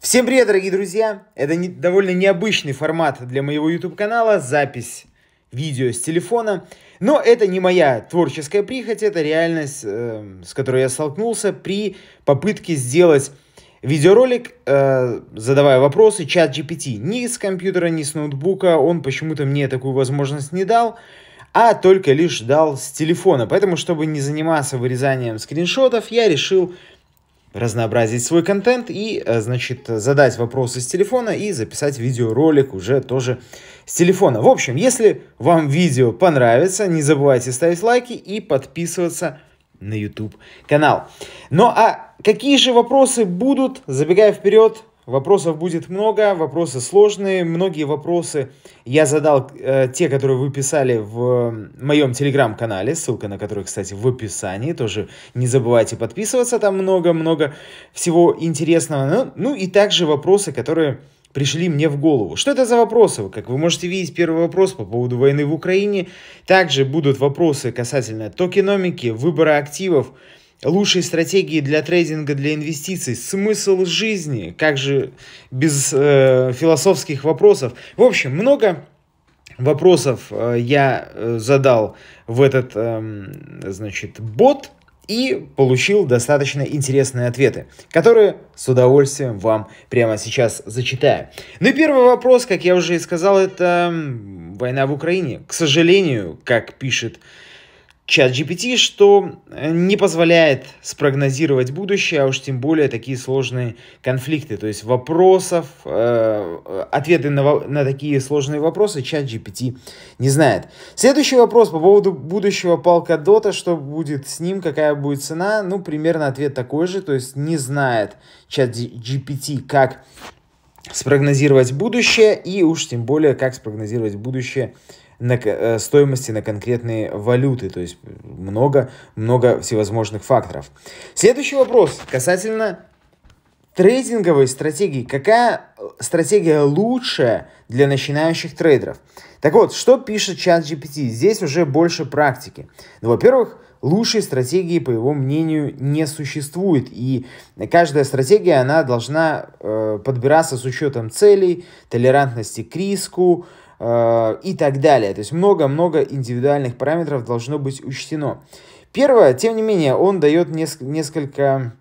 Всем привет, дорогие друзья! Это не, довольно необычный формат для моего YouTube-канала, запись видео с телефона. Но это не моя творческая прихоть, это реальность, э, с которой я столкнулся при попытке сделать видеоролик, э, задавая вопросы, чат GPT. Ни с компьютера, ни с ноутбука он почему-то мне такую возможность не дал, а только лишь дал с телефона. Поэтому, чтобы не заниматься вырезанием скриншотов, я решил разнообразить свой контент и, э, значит, задать вопросы с телефона и записать видеоролик уже тоже с телефона. В общем, если вам видео понравится, не забывайте ставить лайки и подписываться на YouTube канал. Ну а какие же вопросы будут, забегая вперед, Вопросов будет много, вопросы сложные. Многие вопросы я задал э, те, которые вы писали в моем телеграм-канале, ссылка на который, кстати, в описании. Тоже не забывайте подписываться, там много-много всего интересного. Ну, ну и также вопросы, которые пришли мне в голову. Что это за вопросы? Как вы можете видеть, первый вопрос по поводу войны в Украине. Также будут вопросы касательно токеномики, выбора активов, лучшие стратегии для трейдинга, для инвестиций, смысл жизни, как же без э, философских вопросов. В общем, много вопросов э, я э, задал в этот, э, значит, бот и получил достаточно интересные ответы, которые с удовольствием вам прямо сейчас зачитаю. Ну и первый вопрос, как я уже и сказал, это эм, война в Украине. К сожалению, как пишет э, чат GPT, что э, не позволяет спрогнозировать будущее, а уж тем более такие сложные конфликты. То есть вопросов, э, э ответы на, на такие сложные вопросы чат GPT не знает. Следующий вопрос по поводу будущего полка Дота, что будет с ним, какая будет цена. Ну, примерно ответ такой же, то есть не знает чат GPT, как спрогнозировать будущее и уж тем более, как спрогнозировать будущее на, э, стоимости на конкретные валюты. То есть много, много всевозможных факторов. Следующий вопрос касательно трейдинговой стратегии. Какая стратегия лучшая для начинающих трейдеров? Так вот, что пишет чат GPT? Здесь уже больше практики. Ну, во-первых, лучшей стратегии, по его мнению, не существует. И каждая стратегия, она должна э, подбираться с учетом целей, толерантности к риску, Э, и так далее. То есть много-много индивидуальных параметров должно быть учтено. Первое, тем не менее, он дает неск- несколько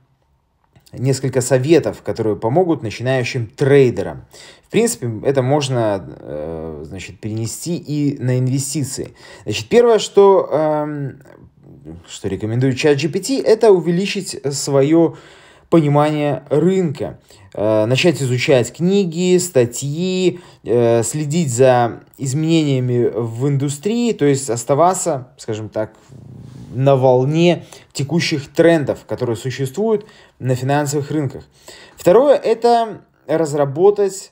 несколько советов, которые помогут начинающим трейдерам. В принципе, это можно э, значит, перенести и на инвестиции. Значит, первое, что, э, что рекомендую чат GPT, это увеличить свое понимание рынка, э, начать изучать книги, статьи, э, следить за изменениями в индустрии, то есть оставаться, скажем так, на волне текущих трендов, которые существуют на финансовых рынках. Второе – это разработать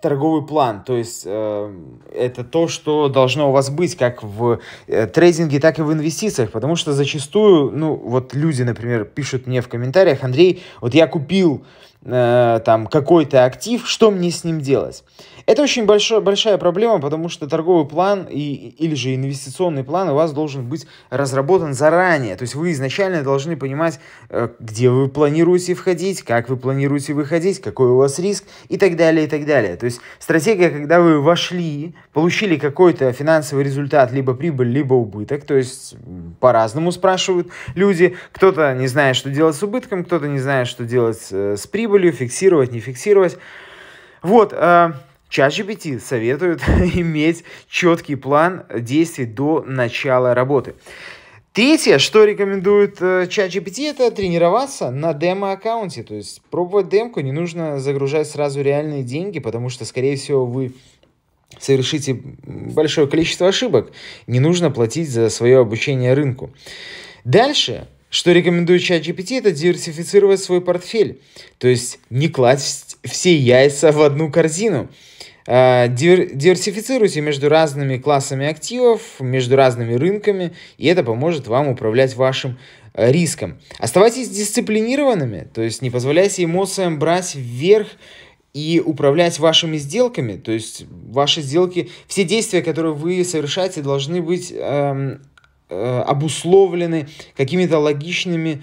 торговый план, то есть э, это то, что должно у вас быть как в э, трейдинге, так и в инвестициях, потому что зачастую, ну вот люди, например, пишут мне в комментариях, Андрей, вот я купил э, там какой-то актив, что мне с ним делать? Это очень большой, большая проблема, потому что торговый план и, или же инвестиционный план у вас должен быть разработан заранее. То есть вы изначально должны понимать, э, где вы планируете входить, как вы планируете выходить, какой у вас риск и так далее, и так далее. То есть стратегия, когда вы вошли, получили какой-то финансовый результат, либо прибыль, либо убыток, то есть по-разному спрашивают люди. Кто-то не знает, что делать с убытком, кто-то не знает, что делать э, с прибылью, фиксировать, не фиксировать. Вот, э, ChatGPT советует иметь четкий план действий до начала работы. Третье, что рекомендует ChatGPT, э, это тренироваться на демо-аккаунте. То есть пробовать демку, не нужно загружать сразу реальные деньги, потому что, скорее всего, вы совершите большое количество ошибок. Не нужно платить за свое обучение рынку. Дальше, что рекомендует ChatGPT, это диверсифицировать свой портфель. То есть не класть все яйца в одну корзину – Э, диверсифицируйте между разными классами активов, между разными рынками, и это поможет вам управлять вашим э, риском. Оставайтесь дисциплинированными, то есть не позволяйте эмоциям брать вверх и управлять вашими сделками, то есть ваши сделки, все действия, которые вы совершаете, должны быть эм, э, обусловлены какими-то логичными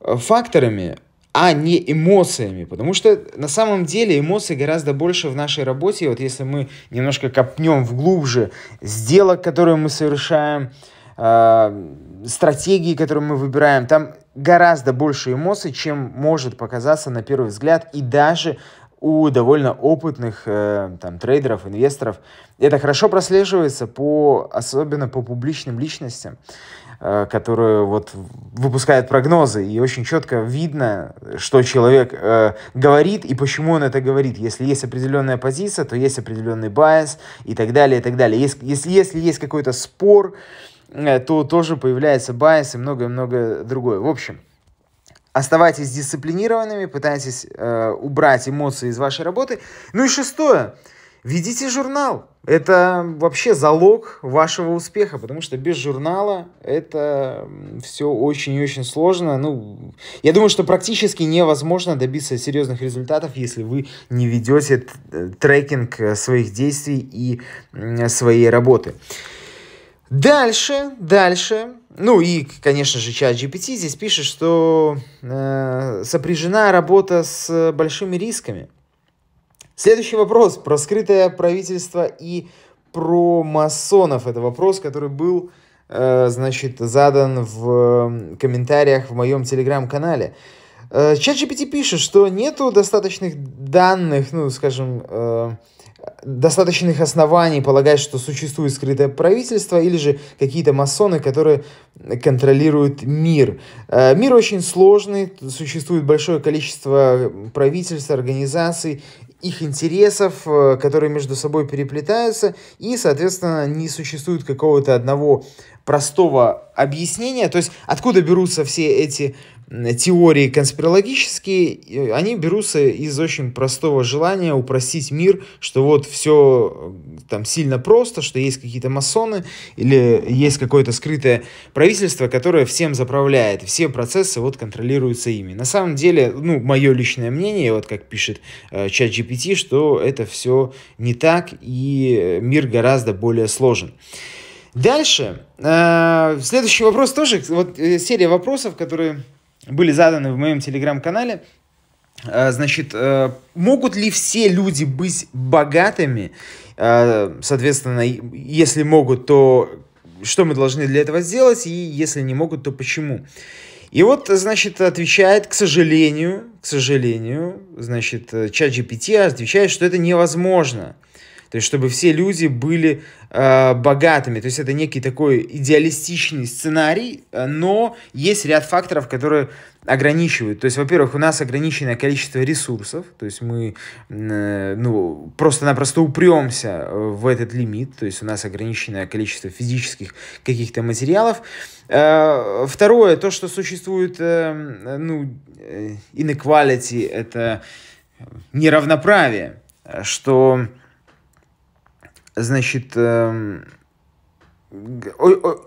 факторами, а не эмоциями. Потому что на самом деле эмоции гораздо больше в нашей работе. вот если мы немножко копнем вглубже, сделок, которые мы совершаем, э, стратегии, которые мы выбираем, там гораздо больше эмоций, чем может показаться на первый взгляд и даже у довольно опытных э, там, трейдеров, инвесторов. Это хорошо прослеживается, по, особенно по публичным личностям, э, которые вот, выпускают прогнозы. И очень четко видно, что человек э, говорит и почему он это говорит. Если есть определенная позиция, то есть определенный байс и так далее, и так далее. Если, если, если есть какой-то спор, э, то тоже появляется байс и многое-многое другое. В общем, Оставайтесь дисциплинированными, пытайтесь э, убрать эмоции из вашей работы. Ну и шестое. Ведите журнал. Это вообще залог вашего успеха, потому что без журнала это все очень и очень сложно. Ну, я думаю, что практически невозможно добиться серьезных результатов, если вы не ведете э, трекинг своих действий и своей работы. Дальше, дальше. Ну и, конечно же, чат GPT здесь пишет, что э, сопряжена работа с большими рисками. Следующий вопрос про скрытое правительство и про масонов. Это вопрос, который был, э, значит, задан в комментариях в моем телеграм-канале. Э, чат GPT пишет, что нету достаточных данных, ну, скажем, э, достаточных оснований полагать, что существует скрытое правительство или же какие-то масоны, которые контролируют мир. Э, мир очень сложный, существует большое количество правительств, организаций, их интересов, э, которые между собой переплетаются, и, соответственно, не существует какого-то одного простого объяснения, то есть откуда берутся все эти э, теории конспирологические, они берутся из очень простого желания упростить мир, что вот все э, там сильно просто, что есть какие-то масоны или есть какое-то скрытое правительство, которое всем заправляет, все процессы вот контролируются ими. На самом деле, ну, мое личное мнение, вот как пишет э, GPT, что это все не так и э, мир гораздо более сложен. Дальше. Э, следующий вопрос тоже, вот э, серия вопросов, которые были заданы в моем телеграм-канале. А, значит, э, могут ли все люди быть богатыми? А, соответственно, если могут, то что мы должны для этого сделать? И если не могут, то почему? И вот, значит, отвечает, к сожалению, к сожалению, значит, э, чат GPT а, отвечает, что это невозможно. То есть, чтобы все люди были э, богатыми. То есть, это некий такой идеалистичный сценарий, э, но есть ряд факторов, которые ограничивают. То есть, во-первых, у нас ограниченное количество ресурсов, то есть мы э, ну, просто-напросто упремся э, в этот лимит, то есть у нас ограниченное количество физических каких-то материалов. Э, второе, то, что существует э, ну, э, inequality, это неравноправие, что значит, эм,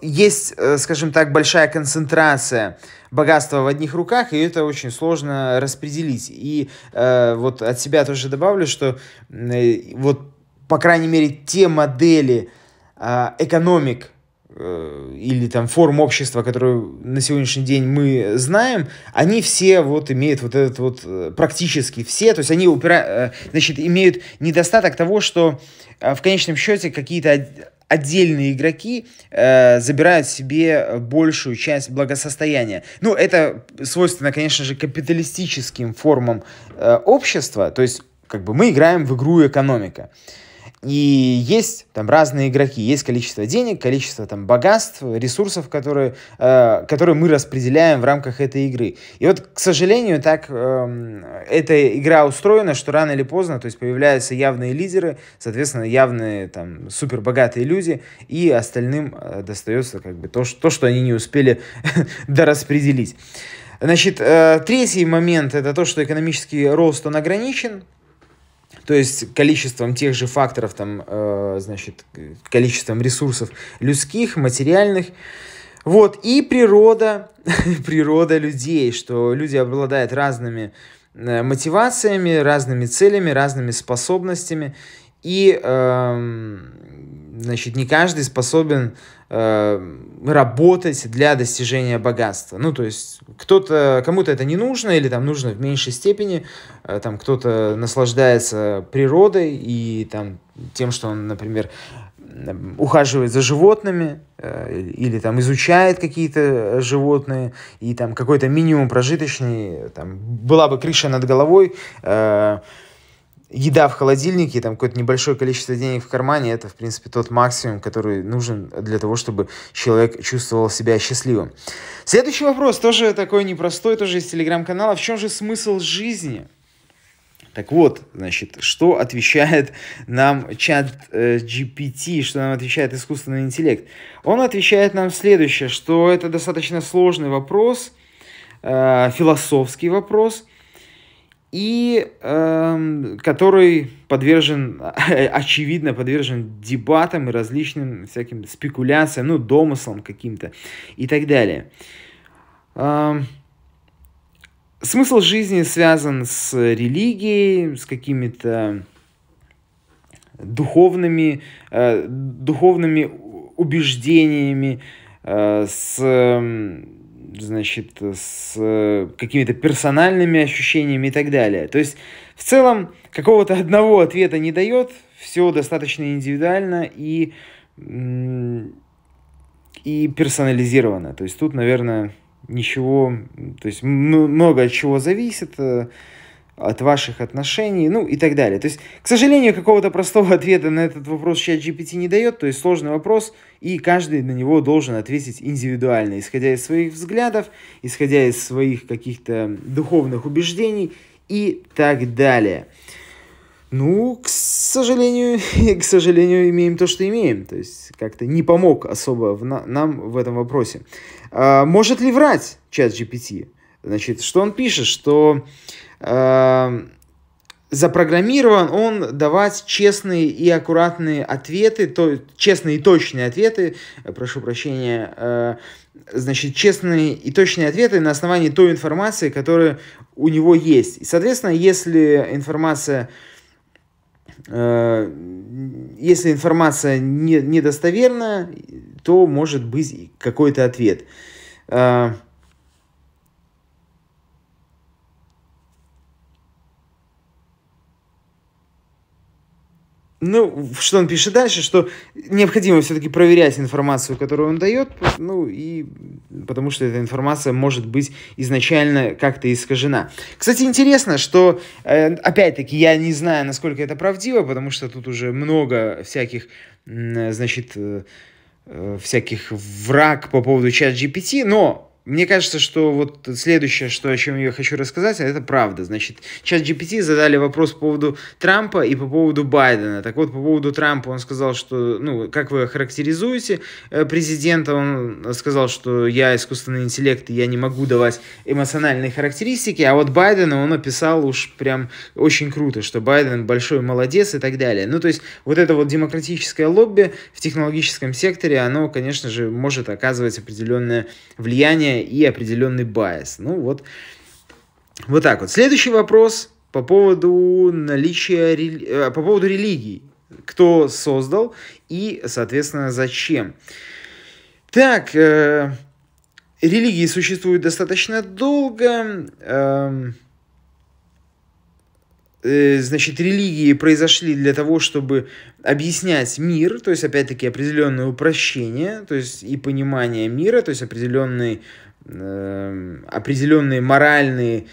есть, э, скажем так, большая концентрация богатства в одних руках, и это очень сложно распределить. И э, вот от себя тоже добавлю, что э, вот, по крайней мере, те модели э, экономик, Э, или там форм общества, которую на сегодняшний день мы знаем, они все вот имеют вот этот вот э, практически все, то есть они упира... Э, значит, имеют недостаток того, что в конечном счете какие-то отдельные игроки э, забирают себе большую часть благосостояния. Ну, это свойственно, конечно же, капиталистическим формам э, общества, то есть как бы мы играем в игру экономика. Э, и есть там разные игроки, есть количество денег, количество там богатств, ресурсов, которые, э, которые мы распределяем в рамках этой игры. И вот, к сожалению, так э, эта игра устроена, что рано или поздно, то есть появляются явные лидеры, соответственно, явные там супербогатые люди, и остальным э, достается как бы то, что, то, что они не успели дораспределить. Значит, э, третий момент это то, что экономический рост он ограничен, то есть количеством тех же факторов, там, э, значит, количеством ресурсов людских, материальных, вот, и природа, природа людей, что люди обладают разными э, мотивациями, разными целями, разными способностями, и, э, значит, не каждый способен э, работать для достижения богатства. Ну, то есть, кто-то, кому-то это не нужно, или там нужно в меньшей степени, э, там кто-то наслаждается природой и там тем, что он, например, ухаживает за животными э, или там изучает какие-то э, животные и там какой-то минимум прожиточный там была бы крыша над головой э, еда в холодильнике, там какое-то небольшое количество денег в кармане, это, в принципе, тот максимум, который нужен для того, чтобы человек чувствовал себя счастливым. Следующий вопрос, тоже такой непростой, тоже из телеграм-канала. В чем же смысл жизни? Так вот, значит, что отвечает нам чат э, GPT, что нам отвечает искусственный интеллект? Он отвечает нам следующее, что это достаточно сложный вопрос, э, философский вопрос – и э, который подвержен, очевидно, подвержен дебатам и различным всяким спекуляциям, ну, домыслам каким-то и так далее. Э, смысл жизни связан с религией, с какими-то духовными, э, духовными убеждениями, э, с эм, значит, с э, какими-то персональными ощущениями и так далее. То есть, в целом, какого-то одного ответа не дает, все достаточно индивидуально и, и персонализировано. То есть, тут, наверное, ничего, то есть, много от чего зависит, э, от ваших отношений, ну и так далее. То есть, к сожалению, какого-то простого ответа на этот вопрос чат GPT не дает, то есть сложный вопрос, и каждый на него должен ответить индивидуально, исходя из своих взглядов, исходя из своих каких-то духовных убеждений и так далее. Ну, к сожалению, к сожалению, имеем то, что имеем. То есть как-то не помог особо в на- нам в этом вопросе. А, может ли врать чат GPT? Значит, что он пишет, что Эм, запрограммирован он давать честные и аккуратные ответы, то, честные и точные ответы, э, прошу прощения, э, значит, честные и точные ответы на основании той информации, которая у него есть. И, соответственно, если информация э, если информация не, недостоверна, то может быть какой-то ответ. Э, ну, что он пишет дальше, что необходимо все-таки проверять информацию, которую он дает, ну, и потому что эта информация может быть изначально как-то искажена. Кстати, интересно, что, э, опять-таки, я не знаю, насколько это правдиво, потому что тут уже много всяких, значит, э, э, всяких враг по поводу чат GPT, но мне кажется, что вот следующее, что, о чем я хочу рассказать, это правда. Значит, чат GPT задали вопрос по поводу Трампа и по поводу Байдена. Так вот, по поводу Трампа он сказал, что, ну, как вы характеризуете э, президента, он сказал, что я искусственный интеллект, и я не могу давать эмоциональные характеристики, а вот Байдена он описал уж прям очень круто, что Байден большой молодец и так далее. Ну, то есть, вот это вот демократическое лобби в технологическом секторе, оно, конечно же, может оказывать определенное влияние и определенный байс. Ну вот, вот так вот. Следующий вопрос по поводу наличия, э, по поводу религий. Кто создал и, соответственно, зачем. Так, э, религии существуют достаточно долго. Эм, э, значит, религии произошли для того, чтобы объяснять мир, то есть, опять-таки, определенное упрощение, то есть, и понимание мира, то есть, определенный Эм, определенные моральные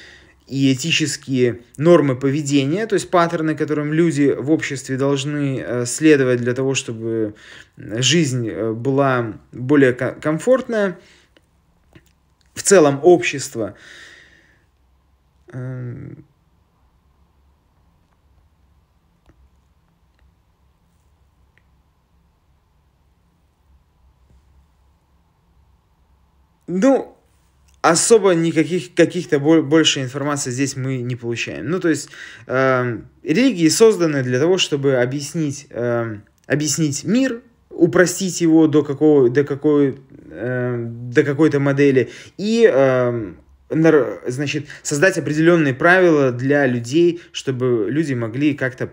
и этические нормы поведения, то есть паттерны, которым люди в обществе должны э, следовать для того, чтобы э, жизнь э, была более комфортная, в целом общество. Эм, ну, особо никаких каких-то больше информации здесь мы не получаем. Ну, то есть э, религии созданы для того, чтобы объяснить, э, объяснить мир, упростить его до какого, до какой, э, до какой-то модели и значит, создать определенные правила для людей, чтобы люди могли как-то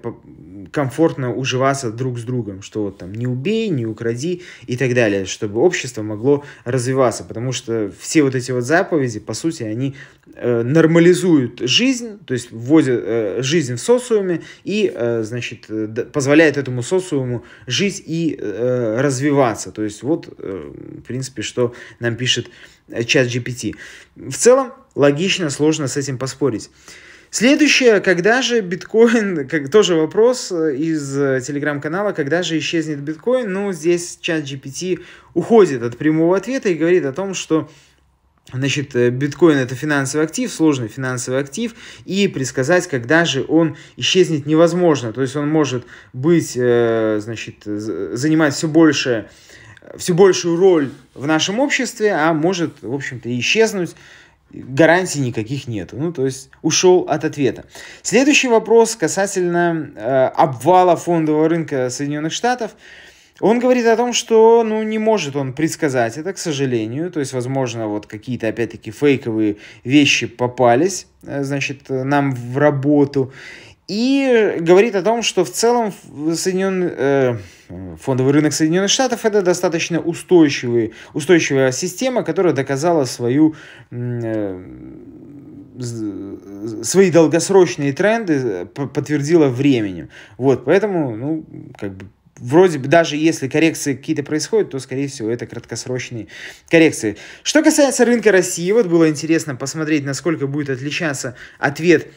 комфортно уживаться друг с другом, что вот там не убей, не укради и так далее, чтобы общество могло развиваться, потому что все вот эти вот заповеди, по сути, они э, нормализуют жизнь, то есть вводят э, жизнь в социуме и, э, значит, э, позволяет этому социуму жить и э, развиваться, то есть вот, э, в принципе, что нам пишет чат GPT. В целом, логично, сложно с этим поспорить. Следующее, когда же биткоин, как, тоже вопрос э, из э, телеграм-канала, когда же исчезнет биткоин? Ну, здесь чат GPT уходит от прямого ответа и говорит о том, что Значит, э, биткоин это финансовый актив, сложный финансовый актив, и предсказать, когда же он исчезнет, невозможно. То есть он может быть, значит, занимать все большее все большую роль в нашем обществе, а может, в общем-то, исчезнуть. Гарантий никаких нет. Ну, то есть ушел от ответа. Следующий вопрос касательно э, обвала фондового рынка Соединенных Штатов. Он говорит о том, что ну, не может он предсказать это, к сожалению. То есть, возможно, вот какие-то, опять-таки, фейковые вещи попались, э, значит, нам в работу. И говорит о том, что в целом Соединен... Э, фондовый рынок Соединенных Штатов это достаточно устойчивый, устойчивая система, которая доказала свою, э, свои долгосрочные тренды, подтвердила временем. Вот, поэтому, ну, как бы вроде бы даже если коррекции какие-то происходят, то, скорее всего, это краткосрочные коррекции. Что касается рынка России, вот было интересно посмотреть, насколько будет отличаться ответ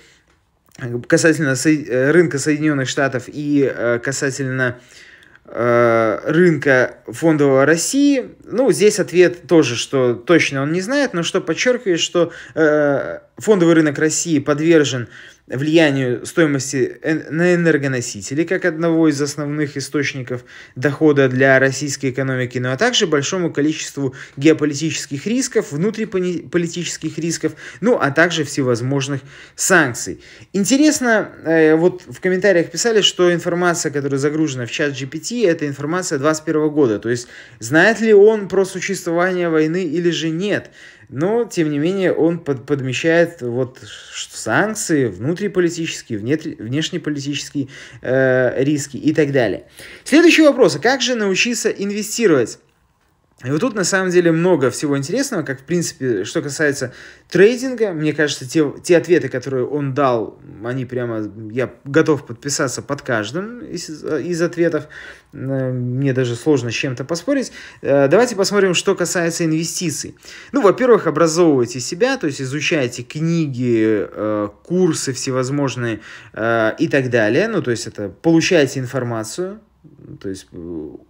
касательно со- э, рынка Соединенных Штатов и э, касательно э, рынка фондового России, ну, здесь ответ тоже, что точно он не знает, но что подчеркивает, что фондовый рынок России подвержен влиянию стоимости на энергоносители как одного из основных источников дохода для российской экономики, ну а также большому количеству геополитических рисков, внутриполитических рисков, ну а также всевозможных санкций. Интересно, э, вот в комментариях писали, что информация, которая загружена в чат GPT, это информация 2021 года, то есть знает ли он про существование войны или же нет. Но, тем не менее, он под, подмещает вот санкции, внутриполитические, внетри, внешнеполитические э, риски и так далее. Следующий вопрос. А как же научиться инвестировать? И вот тут на самом деле много всего интересного, как в принципе, что касается трейдинга, мне кажется, те, те ответы, которые он дал, они прямо, я готов подписаться под каждым из, из ответов, э, мне даже сложно с чем-то поспорить. Э, давайте посмотрим, что касается инвестиций. Ну, во-первых, образовывайте себя, то есть изучайте книги, э, курсы всевозможные и так далее, ну, то есть это получайте информацию, то есть э,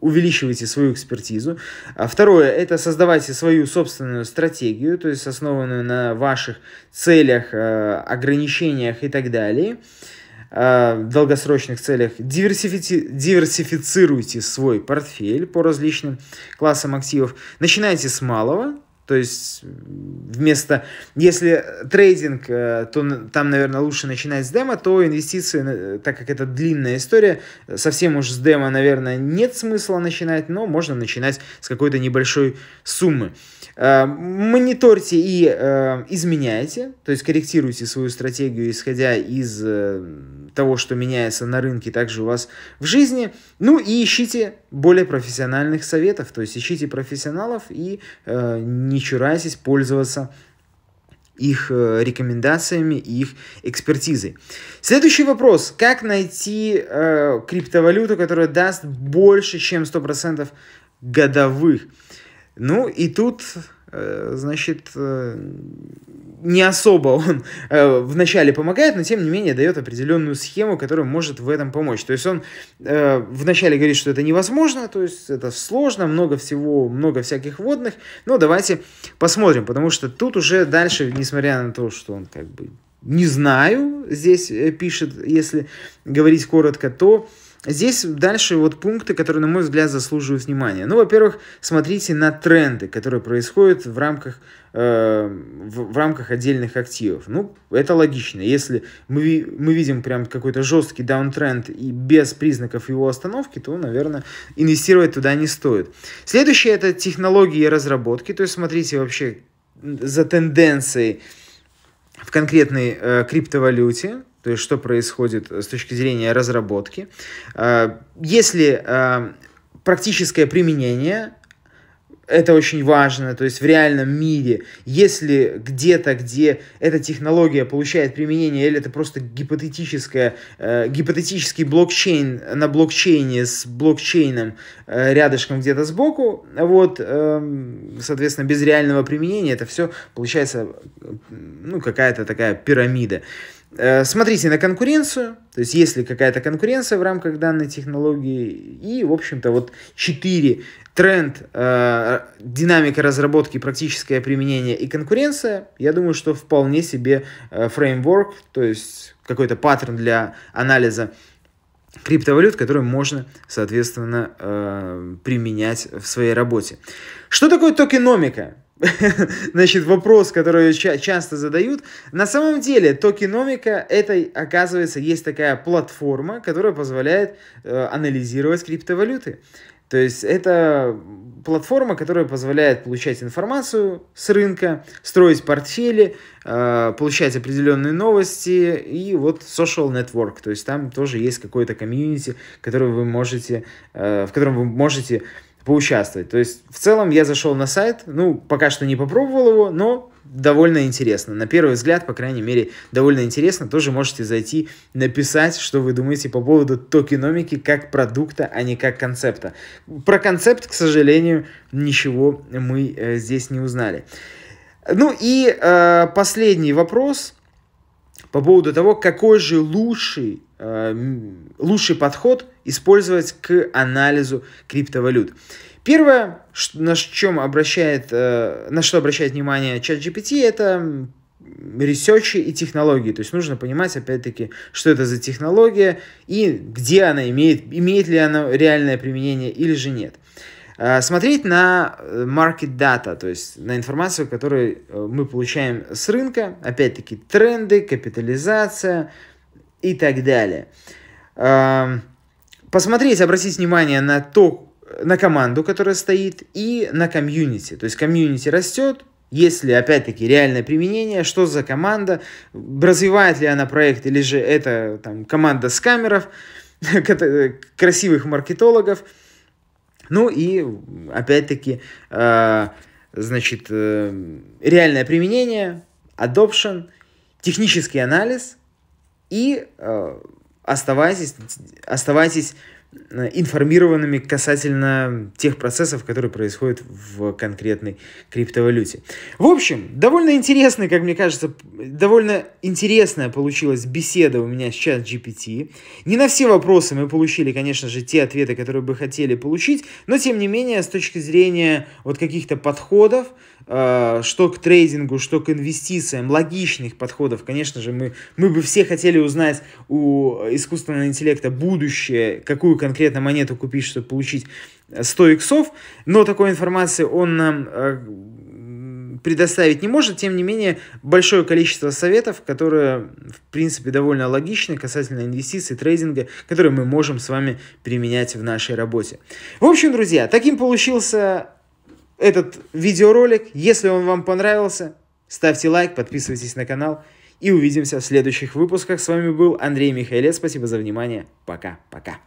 увеличивайте свою экспертизу. А второе – это создавайте свою собственную стратегию, то есть основанную на ваших целях, э, ограничениях и так далее, э, долгосрочных целях. Диверсифици... Диверсифицируйте свой портфель по различным классам активов. Начинайте с малого, то есть вместо, если трейдинг, э, то там, наверное, лучше начинать с демо, то инвестиции, э, так как это длинная история, совсем уж с демо, наверное, нет смысла начинать, но можно начинать с какой-то небольшой суммы. Э, мониторьте и изменяйте, то есть корректируйте свою стратегию, исходя из того, что меняется на рынке, также у вас в жизни. Ну и ищите более профессиональных советов, то есть ищите профессионалов и э, не чурайтесь пользоваться их э, рекомендациями и их экспертизой. Следующий вопрос. Как найти э, криптовалюту, которая даст больше, чем 100% годовых? Ну и тут Э, значит, э, не особо он э, вначале помогает, но тем не менее дает определенную схему, которая может в этом помочь. То есть он вначале говорит, что это невозможно, то есть это сложно, много всего, много всяких водных, но давайте посмотрим, потому что тут уже дальше, несмотря на то, что он как бы не знаю, здесь пишет, если говорить коротко, то э, Здесь дальше вот пункты, которые, на мой взгляд, заслуживают внимания. Ну, во-первых, смотрите на тренды, которые происходят в рамках, э, в, в рамках отдельных активов. Ну, это логично. Если мы, мы видим прям какой-то жесткий даунтренд и без признаков его остановки, то, наверное, инвестировать туда не стоит. Следующее – это технологии и разработки. То есть смотрите вообще за тенденцией в конкретной э, криптовалюте, то есть что происходит э, с точки зрения разработки. А, если а, практическое применение это очень важно, то есть в реальном мире, если где-то, где эта технология получает применение, или это просто гипотетическое, э, гипотетический блокчейн на блокчейне с блокчейном э, рядышком где-то сбоку, вот, эм, соответственно, без реального применения это все получается, ну, какая-то такая пирамида. Э, смотрите на конкуренцию, то есть есть ли какая-то конкуренция в рамках данной технологии. И, в общем-то, вот четыре тренд, э, динамика разработки, практическое применение и конкуренция, я думаю, что вполне себе э, фреймворк, то есть какой-то паттерн для анализа криптовалют, которые можно, соответственно, э, применять в своей работе. Что такое токеномика? значит, вопрос, который ча- часто задают. На самом деле, токеномика, это, оказывается, есть такая платформа, которая позволяет э, анализировать криптовалюты. То есть это платформа, которая позволяет получать информацию с рынка, строить портфели, э, получать определенные новости и вот social network. То есть там тоже есть какой-то комьюнити, который вы можете, э, в котором вы можете поучаствовать. То есть, в целом я зашел на сайт, ну, пока что не попробовал его, но довольно интересно. На первый взгляд, по крайней мере, довольно интересно. Тоже можете зайти, написать, что вы думаете по поводу токеномики как продукта, а не как концепта. Про концепт, к сожалению, ничего мы э, здесь не узнали. Ну и э, последний вопрос – по поводу того, какой же лучший, э, лучший подход использовать к анализу криптовалют. Первое, на, чем обращает, э, на что обращает внимание чат GPT, это ресерчи и технологии. То есть нужно понимать, опять-таки, что это за технология и где она имеет, имеет ли она реальное применение или же нет. Э, смотреть на э, market data, то есть на информацию, которую э, мы получаем с рынка, опять-таки тренды, капитализация и так далее. Эм, посмотреть, обратить внимание на то, на команду, которая стоит, и на комьюнити. То есть комьюнити растет, если опять-таки, реальное применение, что за команда, развивает ли она проект, или же это там, команда скамеров, красивых маркетологов – ну и, опять-таки, э, значит, э, реальное применение, adoption, технический анализ и э, оставайтесь, оставайтесь Э, информированными касательно тех процессов, которые происходят в конкретной криптовалюте. В общем, довольно интересная, как мне кажется, довольно интересная получилась беседа у меня с чат GPT. Не на все вопросы мы получили, конечно же, те ответы, которые бы хотели получить, но тем не менее, с точки зрения вот каких-то подходов, э, что к трейдингу, что к инвестициям, логичных подходов. Конечно же, мы, мы бы все хотели узнать у искусственного интеллекта будущее, какую конкретно монету купить, чтобы получить 100 э, иксов, но такой информации он нам э, предоставить не может, тем не менее, большое количество советов, которые, в принципе, довольно логичны касательно инвестиций, трейдинга, которые мы можем с вами применять в нашей работе. В общем, друзья, таким получился этот видеоролик. Если он вам понравился, ставьте лайк, подписывайтесь на канал и увидимся в следующих выпусках. С вами был Андрей Михайлец. Спасибо за внимание. Пока-пока.